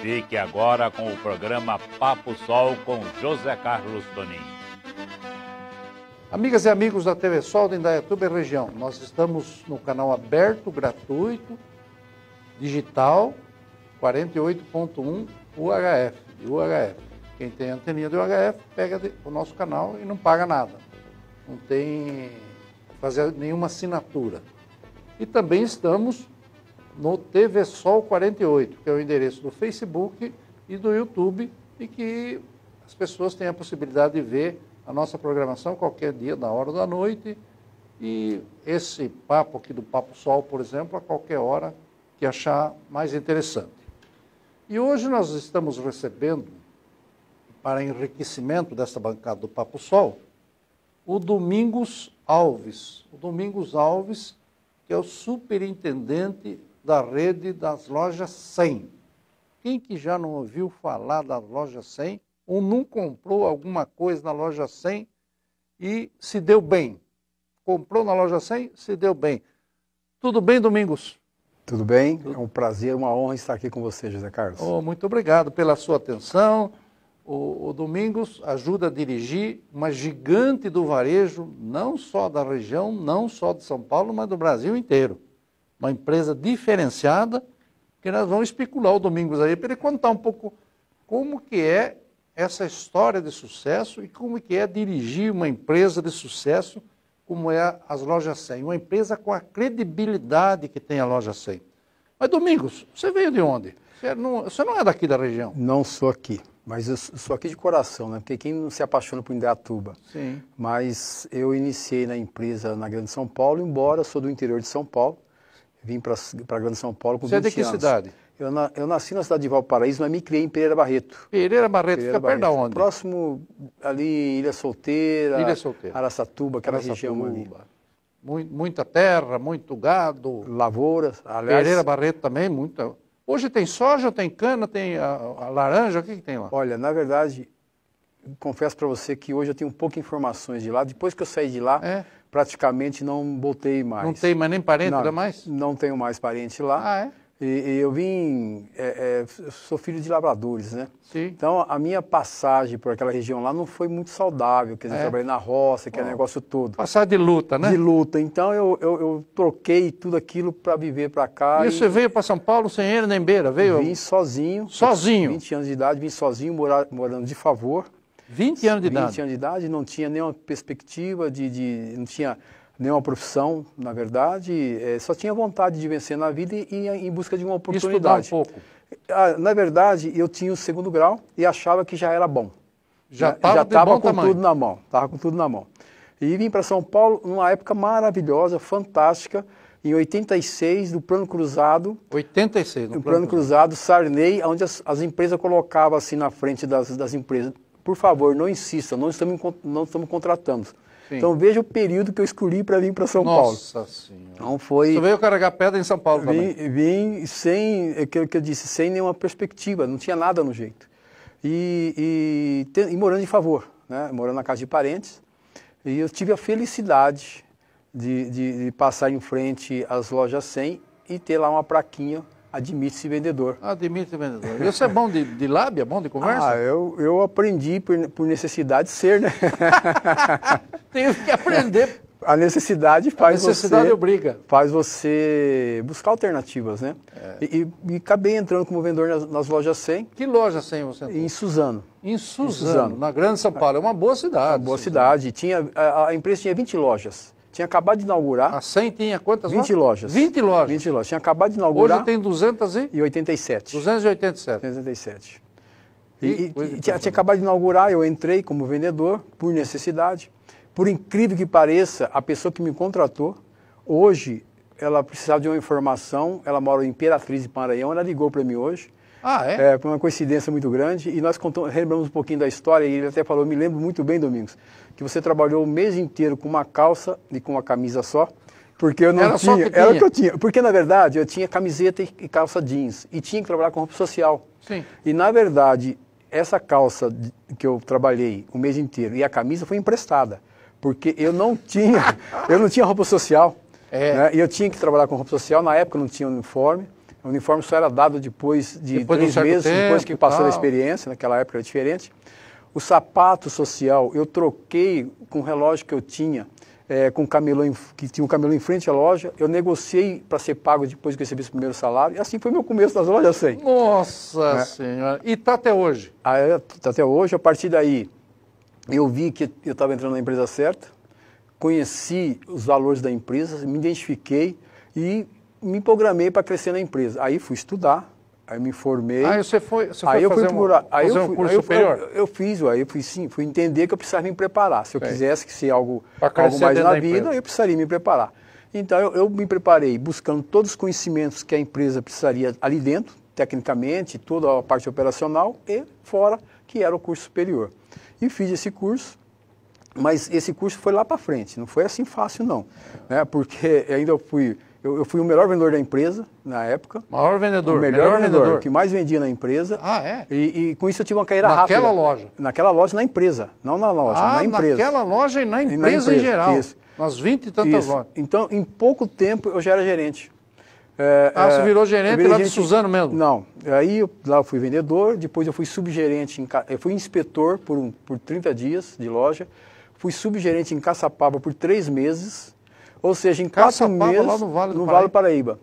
Fique agora com o programa Papo Sol com José Carlos Toninho. Amigas e amigos da TV Sol da Indaiatuba e região, nós estamos no canal aberto, gratuito, digital, 48.1 UHF, UHF. Quem tem anteninha do UHF, pega o nosso canal e não paga nada. Não tem fazer nenhuma assinatura. E também estamos no TV Sol 48, que é o endereço do Facebook e do YouTube, e que as pessoas têm a possibilidade de ver a nossa programação qualquer dia, na hora da noite. E esse papo aqui do Papo Sol, por exemplo, a qualquer hora que achar mais interessante. E hoje nós estamos recebendo, para enriquecimento dessa bancada do Papo Sol, o Domingos Alves. O Domingos Alves, que é o superintendente da rede das lojas 100. Quem que já não ouviu falar da loja 100 ou não comprou alguma coisa na loja 100 e se deu bem? Comprou na loja 100, se deu bem. Tudo bem, Domingos? Tudo bem, Tudo. é um prazer, uma honra estar aqui com você, José Carlos. Oh, muito obrigado pela sua atenção. O, o Domingos ajuda a dirigir uma gigante do varejo, não só da região, não só de São Paulo, mas do Brasil inteiro uma empresa diferenciada, que nós vamos especular o Domingos aí para ele contar um pouco como que é essa história de sucesso e como que é dirigir uma empresa de sucesso como é as lojas 100, uma empresa com a credibilidade que tem a loja 100. Mas Domingos, você veio de onde? Você é não, você não é daqui da região? Não sou aqui, mas eu sou aqui de coração, né? Porque quem não se apaixona por Indaiatuba? Sim. Mas eu iniciei na empresa na Grande São Paulo, embora sou do interior de São Paulo, Vim para a Grande São Paulo com 20 anos. Você é de que anos. cidade? Eu, na, eu, nasci na cidade de Valparaíso, mas me criei em Pereira Barreto. Pereira Barreto, Pereira fica Barreto. perto de onde? Próximo ali, Ilha Solteira, Ilha Solteira. Araçatuba, aquela região ali. Muita terra, muito gado. Lavouras, aliás. Pereira Barreto também, muita. Hoje tem soja, tem cana, tem a, a laranja, o que, que tem lá? Olha, na verdade, confesso para você que hoje eu tenho poucas informações de lá. Depois que eu saí de lá, é praticamente não voltei mais. Não tem mais nem parente não, mais? Não tenho mais parente lá. Ah, é? E, e eu vim, é, é, sou filho de labradores, né? Sim. Então a minha passagem por aquela região lá não foi muito saudável, quer dizer, é. trabalhei na roça, aquele oh. negócio todo. Passar de luta, né? De luta. Então eu, eu, eu troquei tudo aquilo para viver para cá. E, e, você veio para São Paulo sem ele nem beira, veio? Vim sozinho. Sozinho? 20 anos de idade, vim sozinho, morar, morando de favor. 20 anos de 20 idade? 20 anos de idade, não tinha nenhuma perspectiva, de, de não tinha nenhuma profissão, na verdade, é, só tinha vontade de vencer na vida e, e em busca de uma oportunidade. Estudar um pouco. Ah, na verdade, eu tinha o segundo grau e achava que já era bom. Já estava com tamanho. tudo na mão, estava com tudo na mão. E vim para São Paulo numa época maravilhosa, fantástica, em 86, do Plano Cruzado. 86, no do Plano, Plano Cruzado, Cruzado Sarney, onde as, as, empresas colocavam assim na frente das, das empresas por favor, não insista, não estamos, não estamos contratando. Sim. Então veja o período que eu escolhi para vir para São Nossa Paulo. Nossa Senhora. Não foi. Você veio carregar pedra em São Paulo vim, também? Vim sem, aquilo é é que eu disse, sem nenhuma perspectiva, não tinha nada no jeito. E, e, e, morando em favor, né? morando na casa de parentes. E eu tive a felicidade de, de, de passar em frente às lojas 100 e ter lá uma praquinha Admite-se vendedor. Admite-se vendedor. Isso é bom de, de lábia, bom de ah, conversa? Ah, eu, eu aprendi por, por necessidade ser, né? Tenho que aprender. A necessidade faz A necessidade você, obriga. Faz você buscar alternativas, né? É. E, e, e, acabei entrando como vendedor nas, nas, lojas 100. Que loja 100 você entrou? Em Suzano. Em Suzano, em Suzano. na Grande São Paulo. É uma boa cidade. Uma boa Suzano. cidade. Tinha, a, a empresa tinha 20 lojas. Tinha acabado de inaugurar. A 100 tinha quantas 20 lojas? 20 lojas. 20 lojas. Tinha acabado de inaugurar. Hoje tem 287. 287. 287. E, e, e tinha, tinha acabado de inaugurar, eu entrei como vendedor, por necessidade. Por incrível que pareça, a pessoa que me contratou, hoje, ela precisava de uma informação, ela mora em Imperatriz de Maranhão, ela ligou para mim hoje, ah, é? é? Foi uma coincidência muito grande. E nós contamos, lembramos um pouquinho da história e ele até falou, me lembro muito bem, Domingos, que você trabalhou o mês inteiro com uma calça e com uma camisa só, porque eu não era tinha. Só que Era o que eu tinha. Porque, na verdade, eu tinha camiseta e calça jeans e tinha que trabalhar com roupa social. Sim. E, na verdade, essa calça que eu trabalhei o mês inteiro e a camisa foi emprestada, porque eu não tinha, eu não tinha roupa social. É. Né? E eu tinha que trabalhar com roupa social, na época não tinha uniforme. O uniforme só era dado depois de depois três de um meses, tempo, depois que passou a experiência, naquela época era diferente. O sapato social eu troquei com o relógio que eu tinha, é, com um camelô em, que tinha um camelô em frente à loja. Eu negociei para ser pago depois que eu recebi o primeiro salário. E assim foi meu começo das lojas 100. Assim. Nossa né? Senhora! E está até hoje? Ah, é, tá até hoje. A partir daí, eu vi que eu estava entrando na empresa certa, conheci os valores da empresa, me identifiquei e me programei para crescer na empresa. Aí fui estudar, aí me formei. Aí você foi, você aí foi eu fui procurar, um, aí eu fui, um curso aí eu, superior? Eu, eu, fiz, aí eu fui sim, fui entender que eu precisava me preparar. Se eu quisesse que ser algo, algo mais na vida, eu precisaria me preparar. Então eu, eu, me preparei buscando todos os conhecimentos que a empresa precisaria ali dentro, tecnicamente, toda a parte operacional e fora, que era o curso superior. E fiz esse curso, mas esse curso foi lá para frente, não foi assim fácil não, né? Porque ainda eu fui eu, eu, fui o melhor vendedor da empresa na época. Maior vendedor. O melhor, melhor vendedor, vendedor, que mais vendia na empresa. Ah, é? E, e com isso eu tive uma carreira naquela rápida. Naquela loja? Naquela loja, na empresa. Não na loja, ah, na empresa. naquela loja e na empresa, e na empresa em geral. Isso. Nas 20 e tantas isso. lojas. Então, em pouco tempo, eu já era gerente. É, ah, é, você virou gerente lá gerente, de Suzano mesmo? Não. Aí, eu, lá eu fui vendedor, depois eu fui subgerente, em, eu fui inspetor por, um, por 30 dias de loja, fui subgerente em Caçapava por três meses ou seja, em quatro meses. Lá no Vale do no Paraíba. Paraíba.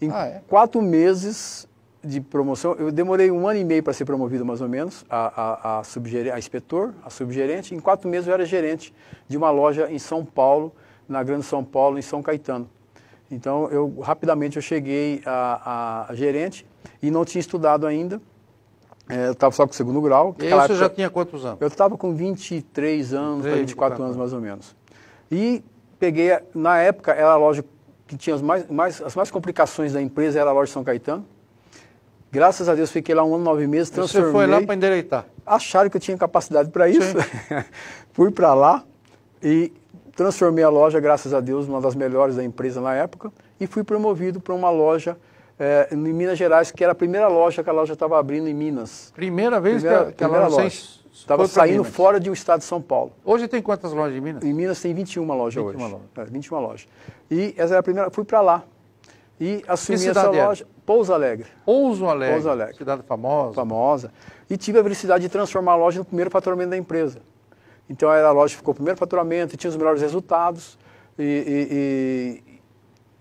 Em ah, é? quatro meses de promoção, eu demorei um ano e meio para ser promovido, mais ou menos, a, a, a, subgerente, a inspetor, a subgerente. Em quatro meses eu era gerente de uma loja em São Paulo, na Grande São Paulo, em São Caetano. Então, eu rapidamente eu cheguei a, a gerente e não tinha estudado ainda. É, eu estava só com o segundo grau. E aí você já tinha quantos anos? Eu estava com 23 anos, 23, 24 anos mais ou menos. E peguei, na época, era a loja que tinha as mais, mais, as mais complicações da empresa, era a loja São Caetano. Graças a Deus fiquei lá um ano, nove meses, transformei. Você foi lá para endereitar? Acharam que eu tinha capacidade para isso. Fui para lá e transformei a loja, graças a Deus, uma das melhores da empresa na época. E fui promovido para uma loja é, em Minas Gerais, que era a primeira loja que a loja estava abrindo em Minas. Primeira vez primeira, que, a, que a loja... Sem Estava saindo fora do um estado de São Paulo. Hoje tem quantas lojas em Minas? Em Minas tem 21 lojas 21 hoje. Loja. É, 21 lojas. E essa era a primeira, fui para lá. E assumi essa loja, era? Pouso Alegre. Pouso Alegre. Pouso Alegre. Cidade famosa. Famosa. E tive a felicidade de transformar a loja no primeiro faturamento da empresa. Então a loja ficou o primeiro faturamento, tinha os melhores resultados. E, e,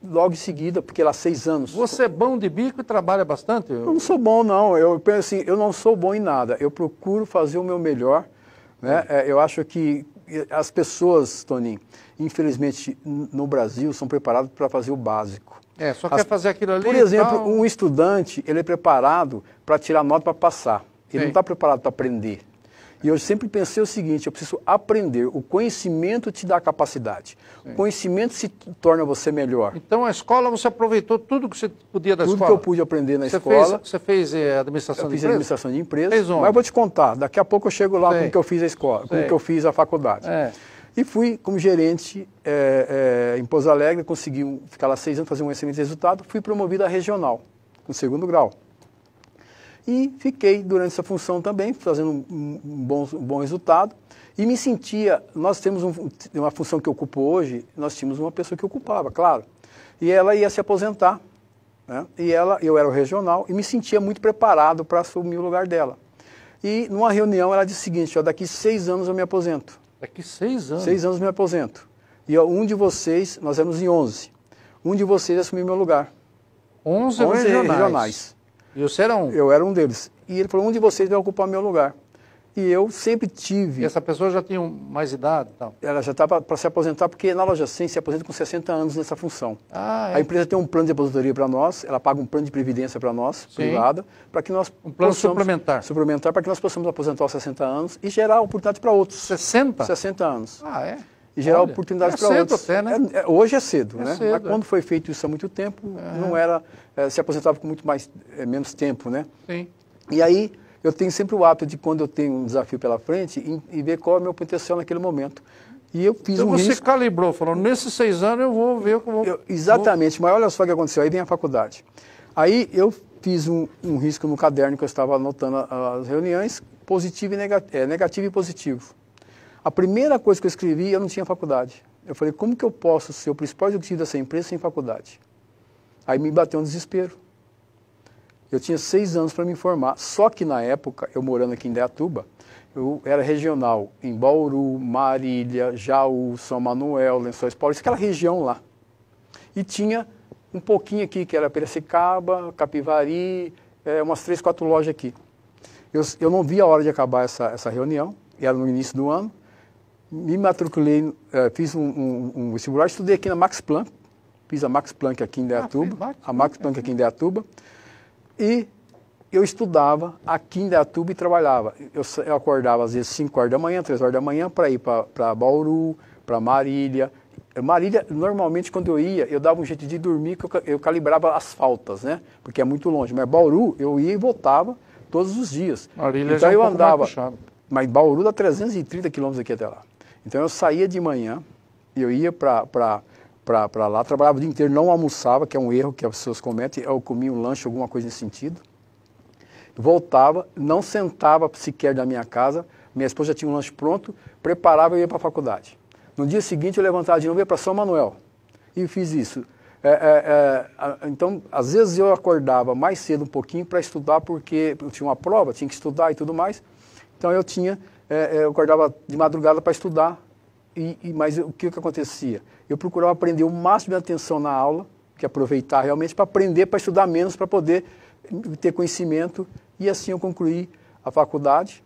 logo em seguida, porque lá seis anos. Você é bom de bico e trabalha bastante? Eu não sou bom, não. Eu penso assim, eu não sou bom em nada. Eu procuro fazer o meu melhor. Né? É, eu acho que eh, as pessoas, Toninho, infelizmente no Brasil, são preparadas para fazer o básico. É, só as, quer fazer aquilo ali. Por exemplo, tal... um estudante, ele é preparado para tirar nota para passar. Ele Sim. não está preparado para aprender. E eu sempre pensei o seguinte: eu preciso aprender. O conhecimento te dá capacidade. O conhecimento se torna você melhor. Então, a escola, você aproveitou tudo que você podia da tudo escola? Tudo que eu pude aprender na você escola. Fez, você fez a eh, administração eu de fiz administração de empresa. Fez onde? Mas eu vou te contar. Daqui a pouco eu chego lá Sei. com o que eu fiz a escola, Sei. com o que eu fiz a faculdade. É. E fui como gerente é, é, em Pouso Alegre, consegui ficar lá seis anos, fazer um excelente resultado. Fui promovido a regional, com segundo grau. E fiquei durante essa função também, fazendo um bom, um bom resultado. E me sentia, nós temos um, uma função que ocupo hoje, nós tínhamos uma pessoa que ocupava, claro. E ela ia se aposentar, né? e ela, eu era o regional, e me sentia muito preparado para assumir o lugar dela. E numa reunião ela disse o seguinte, ó, daqui seis anos eu me aposento. Daqui seis anos? Seis anos eu me aposento. E ó, um de vocês, nós éramos em onze, um de vocês assumiu meu lugar. Onze regionais. regionais. E você era um? Eu era um deles. E ele falou, um de vocês vai ocupar meu lugar. E eu sempre tive... E essa pessoa já tinha mais idade? tal Ela já estava para se aposentar, porque na loja 100 se aposenta com 60 anos nessa função. Ah, é. A empresa tem um plano de aposentadoria para nós, ela paga um plano de previdência para nós, privada, para que nós Um plano possamos, suplementar. Suplementar, para que nós possamos aposentar aos 60 anos e gerar oportunidade para outros. 60? 60 anos. Ah, é? e gerar Olha, oportunidades é para outros. Até, né? É, é, hoje é cedo, é né? Cedo, Mas é. quando foi feito isso há muito tempo, uhum. não era eh, se aposentava com muito mais eh, menos tempo, né? Sim. E aí eu tenho sempre o hábito de quando eu tenho um desafio pela frente e, ver qual é o meu potencial naquele momento. E eu fiz então um você risco. calibrou, falou, nesses seis anos eu vou ver como... Eu, exatamente, vou... mas olha só o que aconteceu, aí vem a faculdade. Aí eu fiz um, um risco no caderno que eu estava anotando as reuniões, positivo e negativo, é, eh, negativo e positivo. A primeira coisa que eu escrevi, eu não tinha faculdade. Eu falei, como que eu posso ser o principal executivo dessa empresa sem faculdade? Aí me bateu um desespero. Eu tinha seis anos para me formar, só que na época, eu morando aqui em Deatuba, eu era regional em Bauru, Marília, Jaú, São Manuel, Lençóis Paulista, aquela região lá. E tinha um pouquinho aqui, que era Piracicaba, Capivari, é, umas três, quatro lojas aqui. Eu, eu não vi a hora de acabar essa, essa reunião, era no início do ano, me matriculei, eh, fiz um, um, um vestibular, estudei aqui na Max Planck, fiz a Max Planck aqui em ah, Deatuba, ah, a Max Planck aqui em Deatuba, e eu estudava aqui em Deatuba e trabalhava. Eu, eu acordava às vezes 5 horas da manhã, 3 horas da manhã, para ir para Bauru, para Marília. Marília, normalmente quando eu ia, eu dava um jeito de dormir, que eu, eu calibrava as faltas, né? Porque é muito longe. Mas Bauru, eu ia e voltava todos os dias. Marília então já é eu um andava. Mas Bauru dá 330 quilômetros aqui até lá. Então eu saía de manhã, eu ia para lá, trabalhava o dia inteiro, não almoçava, que é um erro que as pessoas cometem, eu comia um lanche, alguma coisa nesse sentido. Voltava, não sentava sequer da minha casa, minha esposa já tinha um lanche pronto, preparava e ia para a faculdade. No dia seguinte eu levantava de novo e ia para São Manuel. E fiz isso. É, é, é, então, às vezes eu acordava mais cedo um pouquinho para estudar, porque eu tinha uma prova, tinha que estudar e tudo mais. Então eu tinha é, é, eu acordava de madrugada para estudar, e, e, mas o que, que acontecia? Eu procurava aprender o máximo de atenção na aula, que é aproveitar realmente para aprender, para estudar menos, para poder ter conhecimento, e assim eu concluí a faculdade,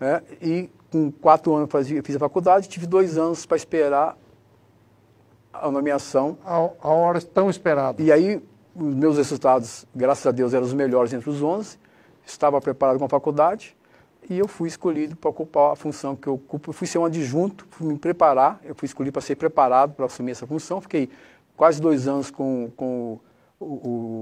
né? e com quatro anos eu fiz a faculdade, tive dois anos para esperar a nomeação. A, a hora tão esperada. E aí, os meus resultados, graças a Deus, eram os melhores entre os onze estava preparado com a faculdade, e eu fui escolhido para ocupar a função que eu ocupo. Eu fui ser um adjunto, fui me preparar, eu fui escolhido para ser preparado para assumir essa função. Fiquei quase dois anos com, com o,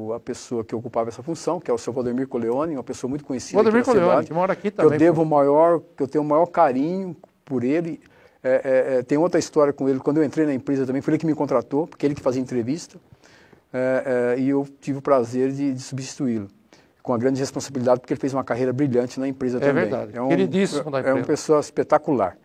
o, a pessoa que ocupava essa função, que é o seu Valdemir Coleone, uma pessoa muito conhecida Valdemir Coleone, que mora aqui também. eu devo o maior, que eu tenho o maior carinho por ele. É, é, é, tem outra história com ele. Quando eu entrei na empresa também, foi ele que me contratou, porque ele que fazia entrevista. É, é, e eu tive o prazer de, de substituí-lo com a grande responsabilidade, porque ele fez uma carreira brilhante na empresa é também. Verdade. É um, Queridíssimo da empresa. É uma pessoa espetacular.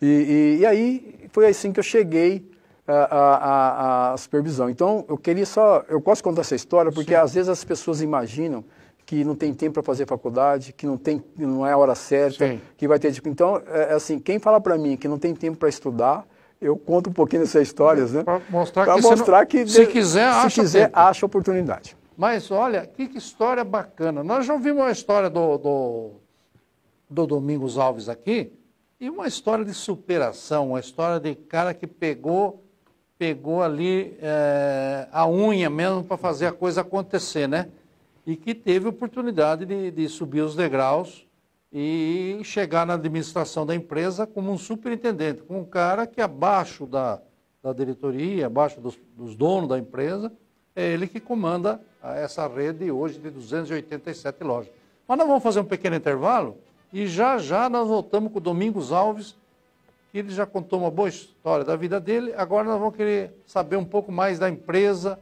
E, e, e aí foi assim que eu cheguei à, à, à, supervisão. Então, eu queria só. Eu gosto de contar essa história, porque Sim. às vezes as pessoas imaginam que não tem tempo para fazer faculdade, que não tem, não é a hora certa, Sim. que vai ter tipo. Então, é, é assim, quem fala para mim que não tem tempo para estudar, eu conto um pouquinho dessas histórias, né? Para mostrar, pra que, mostrar não, que se quiser, se acha, quiser, tempo. acha oportunidade. Mas olha, que, que história bacana. Nós já ouvimos uma história do, do, do Domingos Alves aqui, e uma história de superação, uma história de cara que pegou pegou ali é, a unha mesmo para fazer a coisa acontecer, né? E que teve oportunidade de, de, subir os degraus e chegar na administração da empresa como um superintendente, como um cara que abaixo da, da diretoria, abaixo dos, dos donos da empresa, é ele que comanda essa rede hoje de 287 lojas. Mas nós vamos fazer um pequeno intervalo e já já nós voltamos com o Domingos Alves, que ele já contou uma boa história da vida dele. Agora nós vamos querer saber um pouco mais da empresa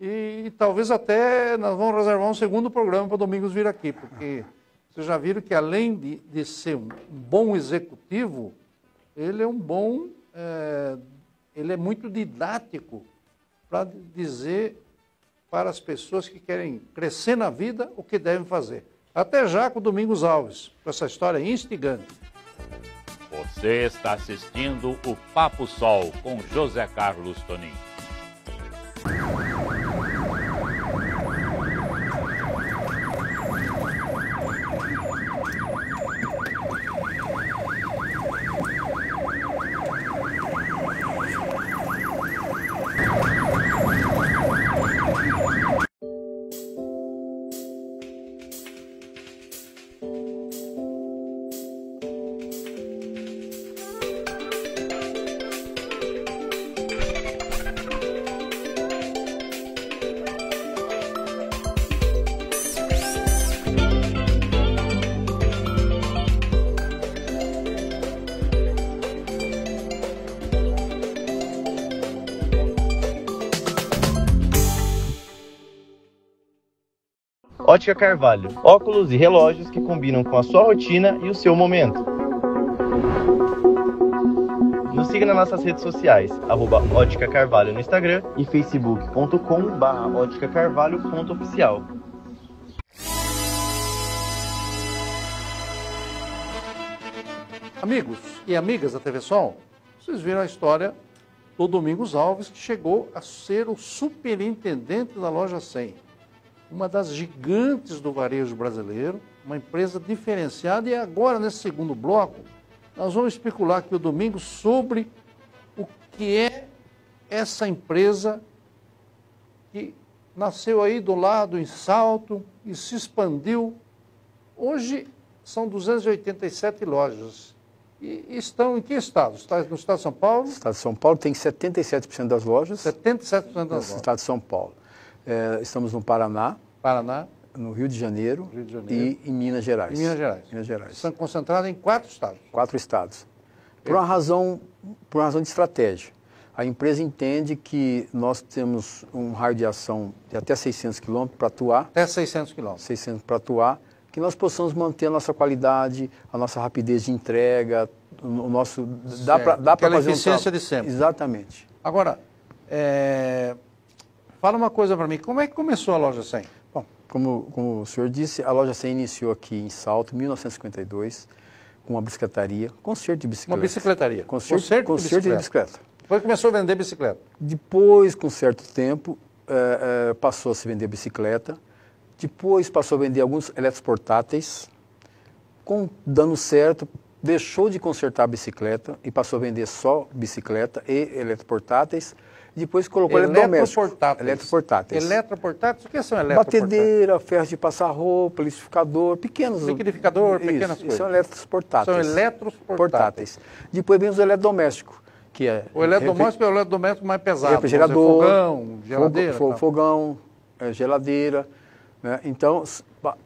e, e talvez até nós vamos reservar um segundo programa para o Domingos vir aqui, porque vocês já viram que além de, de ser um bom executivo, ele é um bom, é, ele é muito didático para dizer para as pessoas que querem crescer na vida o que devem fazer. Até já com Domingos Alves, com essa história instigante. Você está assistindo o Papo Sol com José Carlos Toninho. Ótica Carvalho, óculos e relógios que combinam com a sua rotina e o seu momento. Nos siga nas nossas redes sociais, arroba Ótica Carvalho no Instagram e facebook.com barra óticacarvalho.oficial. Amigos e amigas da TV Sol, vocês viram a história do Domingos Alves, que chegou a ser o superintendente da loja 100 uma das gigantes do varejo brasileiro, uma empresa diferenciada. E agora, nesse segundo bloco, nós vamos especular aqui o domingo sobre o que é essa empresa que nasceu aí do lado em Salto e se expandiu. Hoje são 287 lojas. E estão em que estado? Está no estado de São Paulo? O estado de São Paulo tem 77% das lojas. 77% das lojas. No estado de São Paulo. É, estamos no Paraná. Paraná. No Rio de, Janeiro, Rio de Janeiro. E em Minas Gerais. Em Minas Gerais. Minas Gerais. São concentrados em quatro estados. Quatro estados. Por uma razão, por uma razão de estratégia. A empresa entende que nós temos um raio de ação de até 600 quilômetros para atuar. Até 600 quilômetros. 600 para atuar, que nós possamos manter a nossa qualidade, a nossa rapidez de entrega, o nosso... Certo. Dá para fazer um... eficiência de sempre. Exatamente. Agora, é, Fala uma coisa para mim, como é que começou a Loja 100? Bom, como, como o senhor disse, a Loja 100 iniciou aqui em Salto, em 1952, com uma bicicletaria, concerto de bicicleta. Uma bicicletaria? Concerto, concerto, concerto de, bicicleta. Foi que começou a vender bicicleta? Depois, com certo tempo, é, é, passou a se vender bicicleta, depois passou a vender alguns eletroportáteis, com, dando certo, deixou de consertar a bicicleta e passou a vender só bicicleta e eletroportáteis, portáteis depois colocou Eletroportáteis. Eletroportáteis. Eletroportáteis, o que são eletroportáteis? Batedeira, ferro de passar roupa, liquidificador, pequenos... Liquidificador, isso, pequenas isso, coisas. São eletroportáteis. São eletroportáteis. Depois vem os eletrodomésticos. Que é o eletrodoméstico é o eletrodoméstico mais pesado. Refrigerador, fogão, geladeira. Tá? Fogão, é, geladeira. Né? Então,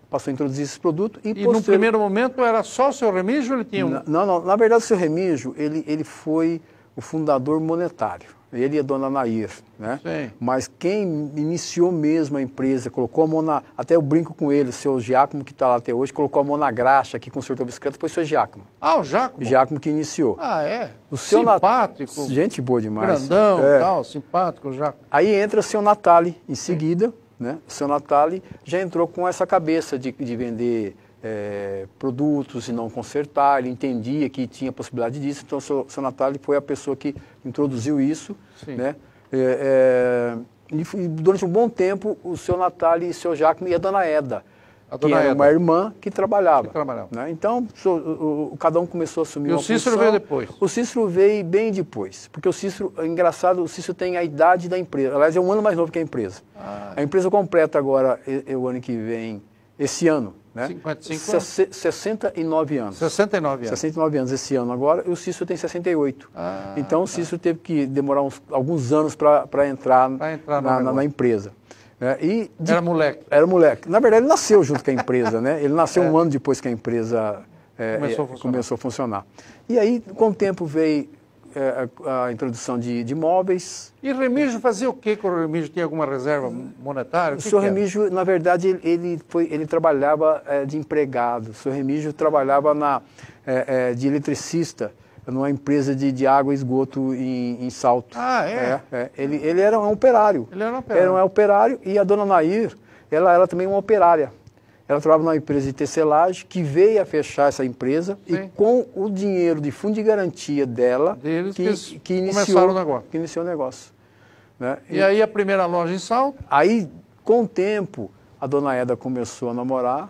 passou a introduzir esse produto e, e posterior... no primeiro momento era só o seu Remígio ele tinha um... Não, não, na verdade o seu Remígio ele, ele foi o fundador monetário ele e a dona Nair, né? Sim. Mas quem iniciou mesmo a empresa, colocou a mão na... Até eu brinco com ele, o seu Giacomo, que está lá até hoje, colocou a mão na graxa, aqui com o a bicicleta, foi o seu Giacomo. Ah, o Giacomo? Giacomo que iniciou. Ah, é? O seu simpático. Nat... Gente boa demais. Grandão, é. tal, simpático, Giacomo. Aí entra o seu Natali, em seguida, Sim. né? O seu Natali já entrou com essa cabeça de, de vender é, produtos e não consertar, ele entendia que tinha possibilidade disso, então o seu, seu Natália foi a pessoa que introduziu isso. Sim. Né? É, é, e, durante um bom tempo, o seu Natália e o seu Jacme e a dona Eda, a dona que era Eda. uma irmã que trabalhava. Que trabalhava. Né? Então, o, o, cada um começou a assumir e uma o Cícero função. veio depois? O Cícero veio bem depois, porque o Cícero, é engraçado, o Cícero tem a idade da empresa, aliás, é um ano mais novo que a empresa. Ah. A empresa completa agora, o ano que vem, esse ano, né? 55 anos? 69 anos. 69 anos. 69 anos esse ano agora, e o Cício tem 68. Ah, então o Cício tá. teve que demorar uns, alguns anos para entrar, entrar na, na, na empresa. É, e de, era moleque. Era moleque. Na verdade, ele nasceu junto com a empresa, né? Ele nasceu é. um ano depois que a empresa é, começou, a é, começou, a funcionar. E aí, com o tempo, veio é, a, a introdução de, de imóveis. E Remígio fazia o quê com o Remígio? Tinha alguma reserva monetária? O, o senhor Remígio, na verdade, ele, foi, ele trabalhava é, de empregado. O senhor Remígio trabalhava na, é, é, de eletricista numa empresa de, de água e esgoto em, em Salto. Ah, é? é, é. ele, ele era um operário. Ele era um operário. Era um operário e a dona Nair, ela era também uma operária. Ela trabalhava numa empresa de tecelagem que veio a fechar essa empresa Sim. e com o dinheiro de fundo de garantia dela Eles que, que, iniciou, o negócio. que iniciou o negócio. Né? E, e, aí a primeira loja em Salto? Aí, com o tempo, a dona Eda começou a namorar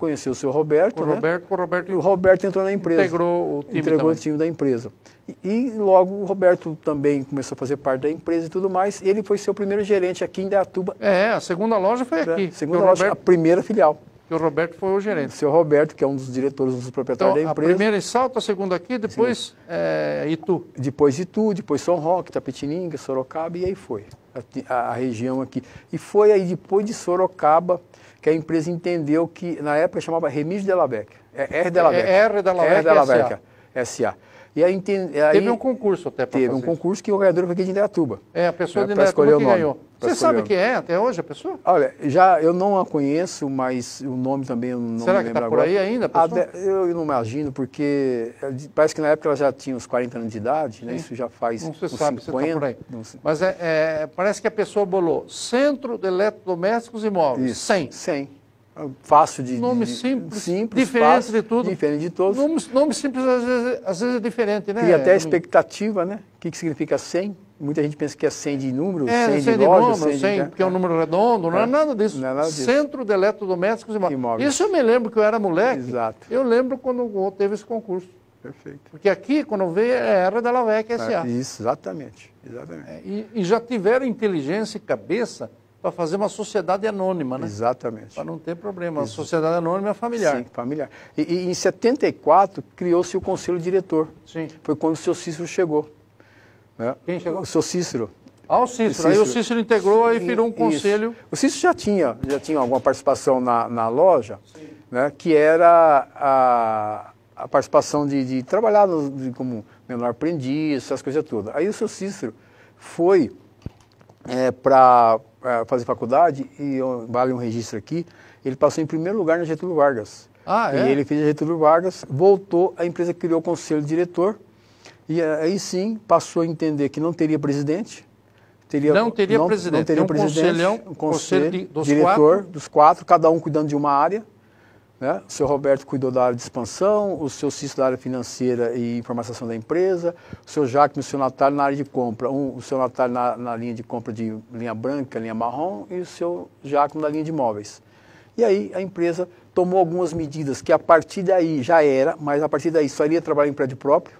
conheceu o seu Roberto. O né? Roberto, o Roberto. E o Roberto entrou na empresa. Integrou o time. o time da empresa. E, e, logo o Roberto também começou a fazer parte da empresa e tudo mais. Ele foi seu primeiro gerente aqui em Deatuba. É, a segunda loja foi é, aqui. A segunda loja, Roberto, a primeira filial. E o Roberto foi o gerente. O seu Roberto, que é um dos diretores, um dos proprietários então, da empresa. A primeira em Salto, a segunda aqui, depois é, Itu. Depois Itu, depois São Roque, Tapetininga, Sorocaba e aí foi. a, a região aqui. E foi aí depois de Sorocaba que a empresa entendeu que, na época, chamava Remis Delabec. É R Delabec. É, é R Delabec. R Delabec S.A. E aí, aí teve um concurso até para Teve um concurso que o ganhador foi aqui de Indaiatuba. É, a pessoa né, de Indaiatuba que ganhou. Você sabe quem é até hoje a pessoa? Olha, já eu não a conheço, mas o nome também eu não Será me lembro tá agora. Será que está por aí ainda a pessoa? eu não imagino, porque eh, parece que na época ela já tinha uns 40 anos de idade, né? isso já faz não se uns sabe, 50. Tá não Mas é, é, parece que a pessoa bolou Centro de Eletrodomésticos Imóveis, isso. 100. 100. Ah, fácil de. Nome simples. Simples. Diferente fácil, de tudo. Diferente de todos. Nome, nome simples às vezes, às vezes, é diferente, né? E até a expectativa, né? O que, que significa 100? Muita gente pensa que é 100 de número, é, 100, 100 de, de loja, 100, 100 de... porque é um é. número redondo, é. não é, nada disso. Não é nada disso. Centro de Eletrodomésticos e Imóveis. Isso eu me lembro que eu era moleque. Exato. Eu lembro quando teve esse concurso. Perfeito. Porque aqui, quando veio, era é da Lavec S.A. Isso, exatamente. exatamente. É, e, e já tiveram inteligência e cabeça para fazer uma sociedade anônima, né? Exatamente. Para não ter problema. sociedade anônima é familiar. Sim, familiar. E, e em 74 criou-se o conselho diretor. Sim. Foi quando o seu Cícero chegou. Né? Quem chegou? O seu Cícero. Ah, o Cícero. Cícero. Aí o Cícero integrou e virou um conselho. Isso. O Cícero já tinha, já tinha alguma participação na, na loja, Sim. né? que era a, a participação de, de trabalhar de, como menor aprendiz, essas coisas todas. Aí o seu Cícero foi é, para fazer faculdade, e vale um registro aqui, ele passou em primeiro lugar na Getúlio Vargas. Ah, é? E ele fez a Getúlio Vargas, voltou, a empresa criou o conselho diretor, e aí sim passou a entender que não teria presidente, teria não teria não, presidente, não teria um presidente, conselho, um conselho, conselho de, dos diretor quatro. dos quatro, cada um cuidando de uma área. Né? O seu Roberto cuidou da área de expansão, o seu Cício da área financeira e informação da empresa, o seu Jacques e o seu Natália na área de compra, um, o seu Natália na, na, linha de compra de linha branca, linha marrom e o seu Jacques na linha de imóveis. E aí a empresa tomou algumas medidas que a partir daí já era, mas a partir daí só iria trabalhar em prédio próprio.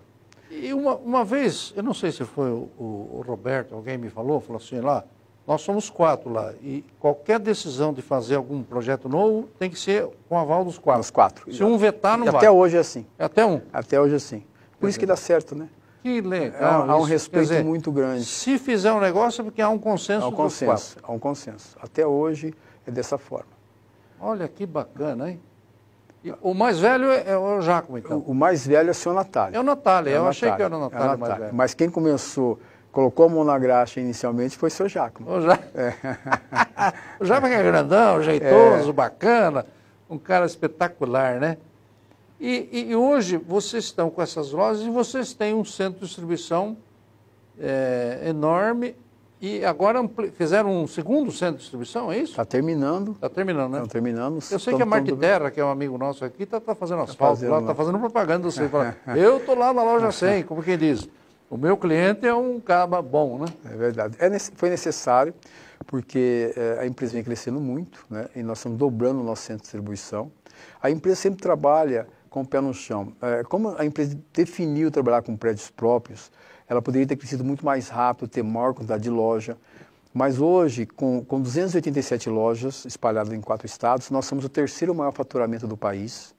E uma, uma vez, eu não sei se foi o, o, o Roberto, alguém me falou, falou assim lá, nós somos quatro lá e qualquer decisão de fazer algum projeto novo tem que ser com aval dos quatro. Dos quatro. Se um vetar, não e vai. Até hoje é assim. É até um? Até hoje é assim. Por isso que dá certo, né? Que legal. É, há um respeito dizer, muito grande. Se fizer um negócio é porque há um consenso. Há um consenso. Há um consenso. Até hoje é dessa forma. Olha que bacana, hein? E o mais velho é, é o Jaco, então? O, o mais velho é o seu Natália. É o Natália, é eu Natália. achei que era o Natália, é o Natália. Mas quem começou colocou a mão na graxa inicialmente foi seu Jacma. É. O, ja... é. o é grandão, jeitoso, é. bacana, um cara espetacular, né? E, e, hoje vocês estão com essas lojas e vocês têm um centro de distribuição é, enorme e agora fizeram um segundo centro de distribuição, é isso? Está terminando. Está terminando, né? Estão terminando. Eu sei que a Marte Terra, que é um amigo nosso aqui, está tá fazendo tá asfalto tá fazendo, está fazendo propaganda. Você fala, eu estou lá na loja 100, como quem diz. O meu cliente é um cara bom, né? É verdade. É, foi necessário, porque é, a empresa vem crescendo muito, né? E nós estamos dobrando o nosso centro de distribuição. A empresa sempre trabalha com o pé no chão. É, como a empresa definiu trabalhar com prédios próprios, ela poderia ter crescido muito mais rápido, ter maior quantidade de loja. Mas hoje, com, com 287 lojas espalhadas em quatro estados, nós somos o terceiro maior faturamento do país.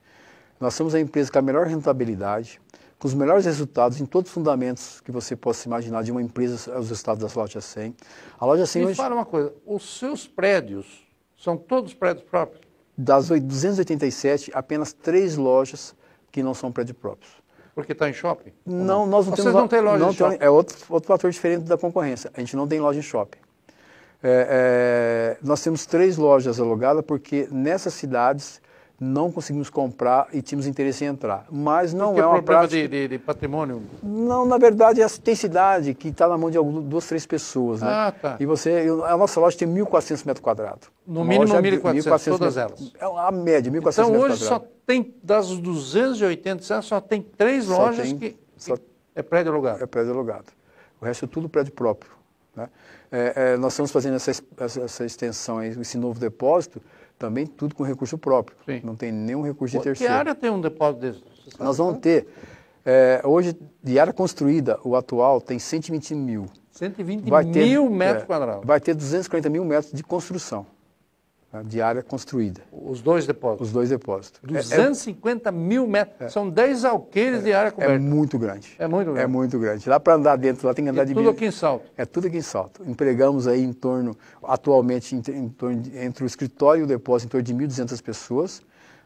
Nós somos a empresa com a melhor rentabilidade com os melhores resultados em todos os fundamentos que você possa imaginar de uma empresa aos estados das lojas 100. A loja 100 Me hoje... fala uma coisa, os seus prédios são todos prédios próprios? Das 287, apenas três lojas que não são prédios próprios. Porque está em shopping? Não, não, nós não Vocês temos. Vocês não têm loja não em shopping? É outro, outro fator diferente da concorrência. A gente não tem loja em shopping. É, é, nós temos três lojas alugadas porque nessas cidades não conseguimos comprar e tínhamos interesse em entrar. Mas não Porque é uma prática... De, de, de, patrimônio? Não, na verdade, é a tensidade que está na mão de duas, três pessoas. Né? Ah, tá. E você, a nossa loja tem 1.400 metros quadrados. No mínimo 1.400, todas metros, elas? É a média, 1.400 então, metros quadrados. Então, hoje só tem, das 280, só tem três só lojas tem, que, só... que, é prédio alugado? É prédio alugado. O resto é tudo prédio próprio. Né? É, é, nós estamos fazendo essa, essa, essa extensão, esse novo depósito, também tudo com recurso próprio. Sim. Não tem nenhum recurso de terceiro. Que área tem um depósito desse? Nós vamos é? ter, é, hoje, de área construída, o atual tem 120 mil. 120 vai mil ter, metros é, quadrados. Vai ter 240 mil metros de construção de área construída. Os dois depósitos? Os dois depósitos. 250 é, é, mil metros, é, são 10 alqueires é, de área é coberta. É muito grande. É muito é grande. É muito grande. Lá para andar dentro, lá tem que andar e de tudo bico. aqui em Salto? É tudo aqui em Salto. Empregamos aí em torno, atualmente, em, em torno de, entre o escritório e o depósito, em torno de 1.200 pessoas.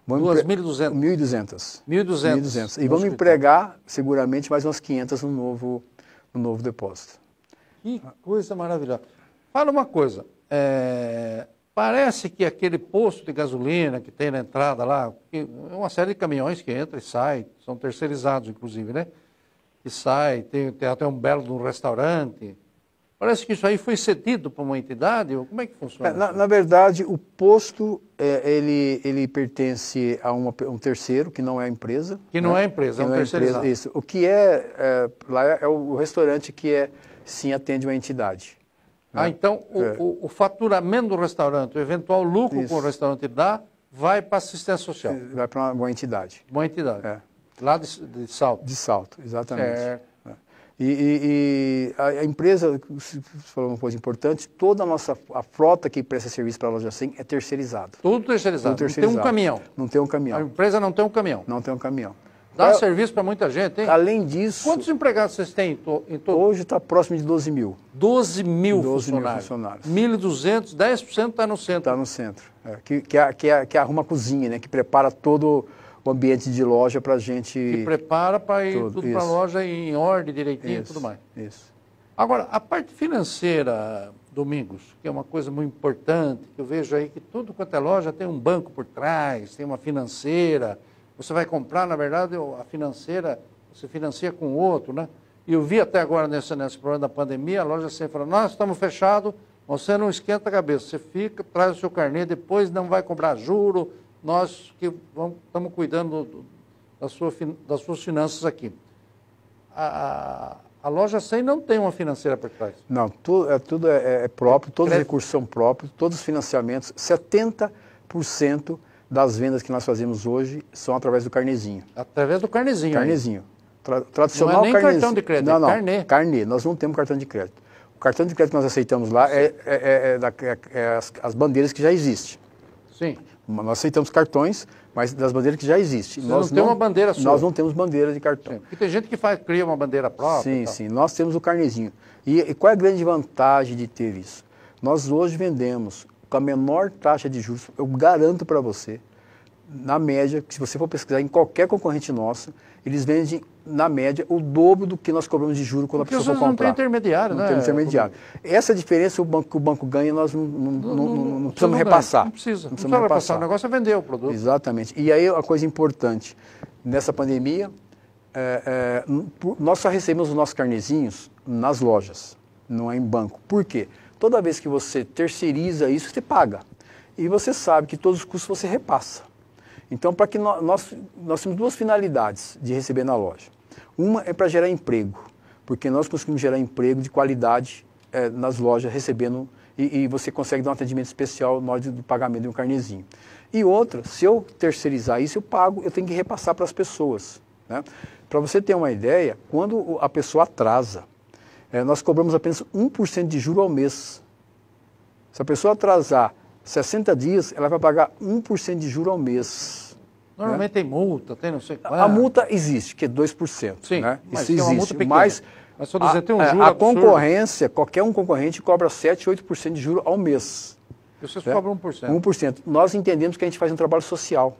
2.200? 1.200. 1.200. E vamos empregar, seguramente, mais umas 500 no novo, no novo depósito. Que coisa maravilhosa. Fala uma coisa, é, Parece que aquele posto de gasolina que tem na entrada lá, é uma série de caminhões que entram e saem, são terceirizados, inclusive, né? Que sai, tem, tem até um belo de um restaurante. Parece que isso aí foi cedido para uma entidade? Como é que funciona? É, na, na verdade, o posto é, ele, ele pertence a uma, um terceiro, que não é a empresa. Que não né? é a empresa, é que é um terceirizado. Empresa, isso. O que é, é, lá é o restaurante que é sim atende uma entidade. Ah, é. então o, é. o, o, faturamento do restaurante, o eventual lucro Isso. que o restaurante dá, vai para assistência social. Vai para uma, boa entidade. Boa entidade. É. Lá de, de, Salto. De Salto, exatamente. É. E, e, e, a empresa, falou uma coisa importante, toda a nossa a frota que presta serviço para a loja 100 assim é terceirizado. Tudo terceirizado. Tudo terceirizado. Não tem um caminhão. Não tem um caminhão. A empresa não tem um caminhão. Não tem um caminhão. Dá é, serviço para muita gente, hein? Além disso. Quantos empregados vocês têm em, to, em todo? Hoje está próximo de 12 mil. 12 mil 12 funcionários. mil funcionários. 1.200, 10% está no centro. Está no centro. É, que, que, que, que, arruma a cozinha, né? Que prepara todo o ambiente de loja para a gente. Que prepara para ir tudo, tudo para a loja em ordem direitinho e tudo mais. Isso. Agora, a parte financeira, Domingos, que é uma coisa muito importante, que eu vejo aí que tudo quanto é loja tem um banco por trás, tem uma financeira. Você vai comprar, na verdade, a financeira, você financia com outro, né? E eu vi até agora nesse, nesse problema da pandemia, a loja sempre falou, nós estamos fechados, você não esquenta a cabeça, você fica, traz o seu carnê, depois não vai cobrar juro, nós que vamos, estamos cuidando do, da sua, das suas finanças aqui. A, a loja 100 não tem uma financeira por trás. Não, tudo é, tudo é, é próprio, todos os recursos são próprios, todos os financiamentos, 70% das vendas que nós fazemos hoje são através do carnezinho. Através do carnezinho. Carnezinho. Tra tradicional não é nem cartão de crédito, não, é não. carnê. Carnê, nós não temos cartão de crédito. O cartão de crédito que nós aceitamos lá é, é, é, é, é as, as, bandeiras que já existem. Sim. Nós aceitamos cartões, mas das bandeiras que já existem. Você nós não, tem uma bandeira só. Nós não temos bandeira de cartão. Sim. E tem gente que faz, cria uma bandeira própria. Sim, sim. Nós temos o carnezinho. E, e qual é a grande vantagem de ter isso? Nós hoje vendemos com a menor taxa de juros, eu garanto para você, na média, que se você for pesquisar em qualquer concorrente nossa, eles vendem, na média, o dobro do que nós cobramos de juro quando Porque a pessoa compra. Não tem intermediário, não né? Tem intermediário. É Essa diferença o banco, o banco ganha nós não, não, não, não, não precisamos repassar. Não precisa. Não precisa repassar. O negócio é vender o produto. Exatamente. E aí a coisa importante, nessa pandemia, é, é, nós só recebemos os nossos carnezinhos nas lojas, não é em banco. Por quê? Toda vez que você terceiriza isso, você paga. E você sabe que todos os custos você repassa. Então, para que nós, nós, temos duas finalidades de receber na loja. Uma é para gerar emprego, porque nós conseguimos gerar emprego de qualidade é, nas lojas, recebendo, e, e, você consegue dar um atendimento especial na hora do pagamento de um carnezinho. E outra, se eu terceirizar isso, eu pago, eu tenho que repassar para as pessoas. Né? Para você ter uma ideia, quando a pessoa atrasa, é, nós cobramos apenas 1% de juro ao mês. Se a pessoa atrasar 60 dias, ela vai pagar 1% de juro ao mês. Né? Normalmente né? tem multa, tem não sei qual. A é. multa existe, que é 2%. Sim, né? mas Isso existe. uma multa Mas, mas só dizer, a, tem um é, juro a, absurdo. concorrência, qualquer um concorrente cobra 7, 8% de juro ao mês. E vocês né? cobram 1%. 1%. Nós entendemos que a gente faz um trabalho social.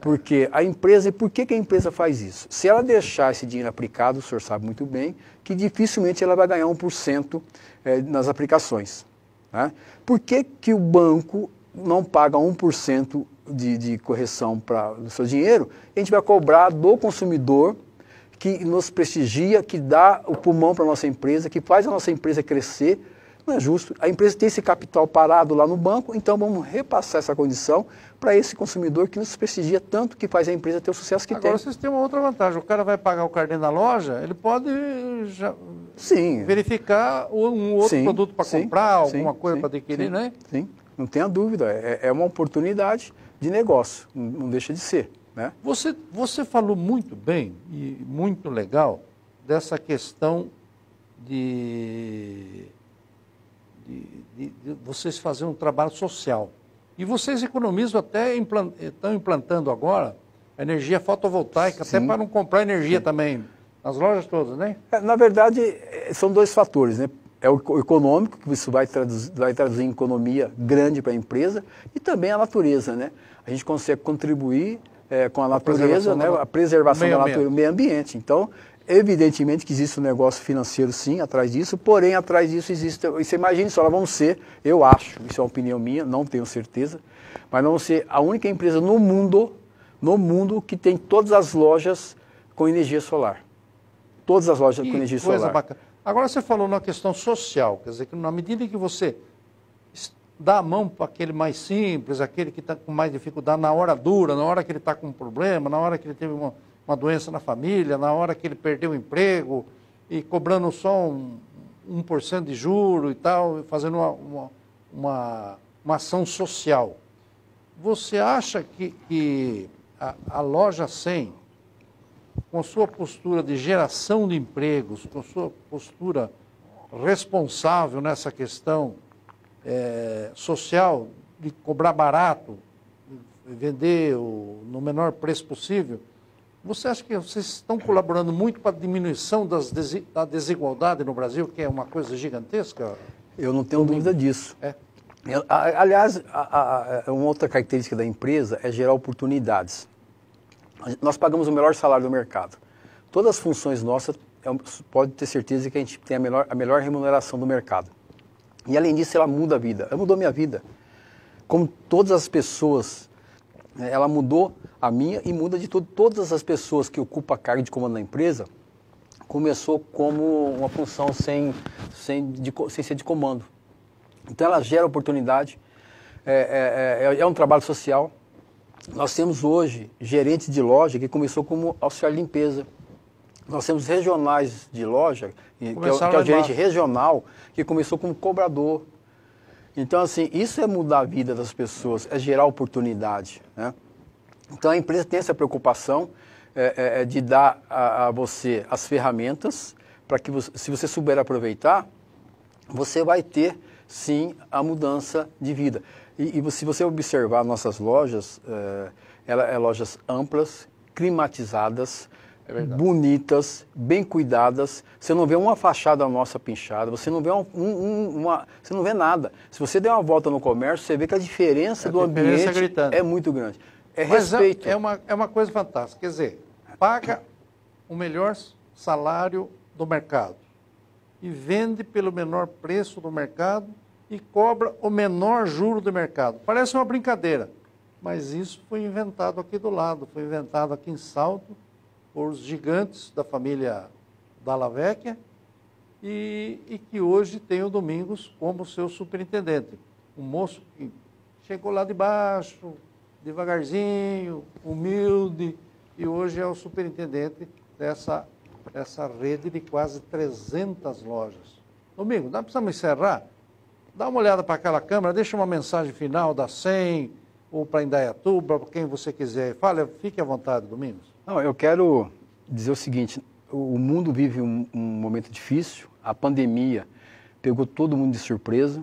Porque a empresa, e por que, que a empresa faz isso? Se ela deixar esse dinheiro aplicado, o senhor sabe muito bem, que dificilmente ela vai ganhar 1% é, eh, nas aplicações. Né? Por que, que o banco não paga 1% de, de correção para o seu dinheiro? A gente vai cobrar do consumidor que nos prestigia, que dá o pulmão para a nossa empresa, que faz a nossa empresa crescer não é justo. A empresa tem esse capital parado lá no banco, então vamos repassar essa condição para esse consumidor que nos prestigia tanto, que faz a empresa ter o sucesso que Agora, tem. Agora vocês têm uma outra vantagem. O cara vai pagar o cartão da loja, ele pode sim. verificar um outro sim, produto para comprar, alguma coisa para adquirir, né? Sim, não tenha dúvida. É, é, é uma oportunidade de negócio, não deixa de ser. Né? Você, você falou muito bem e muito legal dessa questão de de, de, de vocês fazerem um trabalho social. E vocês economizam até, implant, estão implantando agora energia fotovoltaica, Sim. até para não comprar energia Sim. também, nas lojas todas, né? É, na verdade, eh, são dois fatores, né? É o econômico, que isso vai traduzir, vai trazer em economia grande para a empresa, e também a natureza, né? A gente consegue contribuir é, com a natureza, a né? a preservação do da né? natureza, meio ambiente. Então, Evidentemente que existe um negócio financeiro, sim, atrás disso, porém, atrás disso existe. Você imagine só, nós vamos ser, eu acho, isso é uma opinião minha, não tenho certeza, mas nós vamos ser a única empresa no mundo, no mundo, que tem todas as lojas com energia solar. Todas as lojas que com energia coisa solar. Bacana. Agora você falou na questão social, quer dizer, que na medida que você dá a mão para aquele mais simples, aquele que está com mais dificuldade, na hora dura, na hora que ele está com um problema, na hora que ele teve uma uma doença na família, na hora que ele perdeu o emprego, e cobrando só um, 1% de juro e tal, fazendo uma, uma, uma, uma ação social. Você acha que, que a, a, loja 100, com sua postura de geração de empregos, com sua postura responsável nessa questão é, social, de cobrar barato, vender o, no menor preço possível, você acha que vocês estão colaborando muito para a diminuição da desigualdade no Brasil, que é uma coisa gigantesca? Eu não tenho dúvida disso. É. Aliás, a, a, uma outra característica da empresa é gerar oportunidades. Nós pagamos o melhor salário do mercado. Todas as funções nossas, é pode ter certeza que a gente tem a melhor, a melhor remuneração do mercado. E além disso, ela muda a vida. Ela mudou minha vida. Como todas as pessoas ela mudou a minha e muda de tudo. Todas as pessoas que ocupam a carga de comando na empresa começou como uma função sem, sem, de, sem ser de comando. Então ela gera oportunidade, é, é, é, é um trabalho social. Nós temos hoje gerentes de loja que começou como auxiliar de limpeza. Nós temos regionais de loja, que é, que é o gerente regional, que começou como cobrador, então, assim, isso é mudar a vida das pessoas, é gerar oportunidade. Né? Então, a empresa tem essa preocupação é, é, é de dar a, a, você as ferramentas para que, você, se você souber aproveitar, você vai ter, sim, a mudança de vida. E, e se você observar nossas lojas, é, ela é lojas amplas, climatizadas, é bonitas, bem cuidadas. Você não vê uma fachada nossa pinchada, você não vê um, um, uma, você não vê nada. Se você der uma volta no comércio, você vê que a diferença é, a do diferença ambiente é gritando. é muito grande. É Mas é, respeito. é, uma, é uma coisa fantástica. Quer dizer, paga o melhor salário do mercado e vende pelo menor preço do mercado e cobra o menor juro do mercado. Parece uma brincadeira, mas isso foi inventado aqui do lado, foi inventado aqui em Salto os gigantes da família Dalla Vecchia e, e que hoje tem o Domingos como seu superintendente. Um moço que chegou lá de baixo, devagarzinho, humilde, e hoje é o superintendente dessa, dessa rede de quase 300 lojas. Domingos, nós precisamos encerrar? Dá uma olhada para aquela câmera, deixa uma mensagem final da 100, ou para Indaiatuba, para quem você quiser. Fala, fique à vontade, Domingos. Não, eu quero dizer o seguinte: o mundo vive um, um momento difícil, a pandemia pegou todo mundo de surpresa.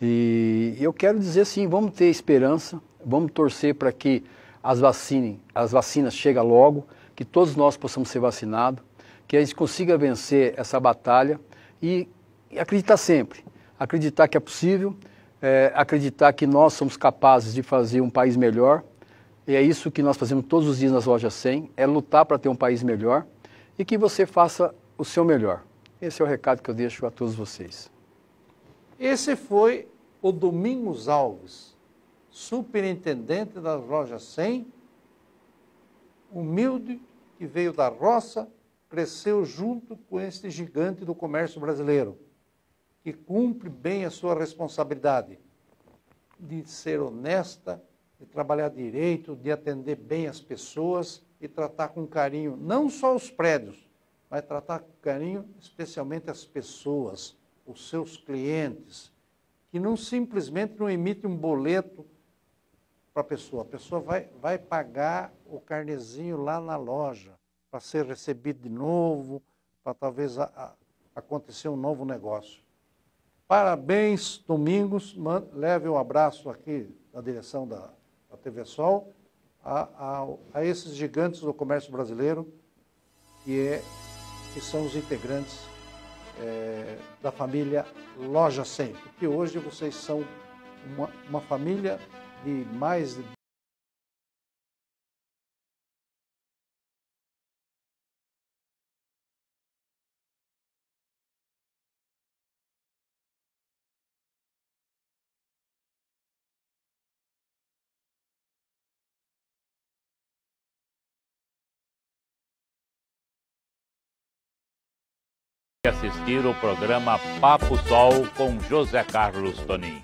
E eu quero dizer assim, vamos ter esperança, vamos torcer para que as, vacine, as vacinas cheguem logo, que todos nós possamos ser vacinados, que a gente consiga vencer essa batalha e, e acreditar sempre, acreditar que é possível, é, acreditar que nós somos capazes de fazer um país melhor. E é isso que nós fazemos todos os dias nas lojas 100, é lutar para ter um país melhor e que você faça o seu melhor. Esse é o recado que eu deixo a todos vocês. Esse foi o Domingos Alves, superintendente das lojas 100, humilde, que veio da roça, cresceu junto com este gigante do comércio brasileiro que cumpre bem a sua responsabilidade de ser honesta, de trabalhar direito, de atender bem as pessoas e tratar com carinho não só os prédios, mas tratar com carinho especialmente as pessoas, os seus clientes, que não simplesmente não emite um boleto para a pessoa. A pessoa vai, vai pagar o carnezinho lá na loja para ser recebido de novo, para talvez a, a acontecer um novo negócio. Parabéns, Domingos. Leve um abraço aqui na direção da, da TV Sol a, a, a, esses gigantes do comércio brasileiro que, é, que são os integrantes é, da família Loja 100. Que hoje vocês são uma, uma família de mais de assistir o programa Papo Sol com José Carlos Tonin.